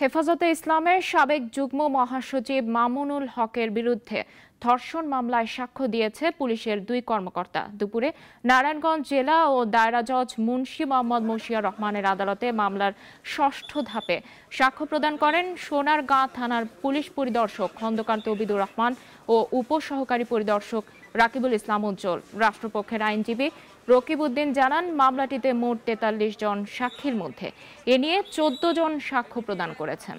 হেফাজতে ইসলামের সাবেক যুগ্ম মহাসচিব মামুনুল হকের বিরুদ্ধে ধর্ষণ মামলায় সাক্ষ্য দিয়েছে পুলিশের দুই কর্মকর্তা দুপুরে নারায়ণগঞ্জ জেলা ও দায়রা জজ মুন্সি মোহাম্মদ মুশিয়া রহমানের আদালতে মামলার ষষ্ঠ ধাপে সাক্ষ্য প্রদান করেন সোনারগাঁ থানার পুলিশ পরিদর্শক খন্দকার তবিদুর রহমান ও উপসহকারী পরিদর্শক রাকিবুল ইসলাম উজ্জ্বল রাষ্ট্রপক্ষের আইনজীবী রকিব উদ্দিন জানান মামলাটিতে মোট তেতাল্লিশ জন সাক্ষীর মধ্যে এ নিয়ে চোদ্দ জন সাক্ষ্য প্রদান করেছেন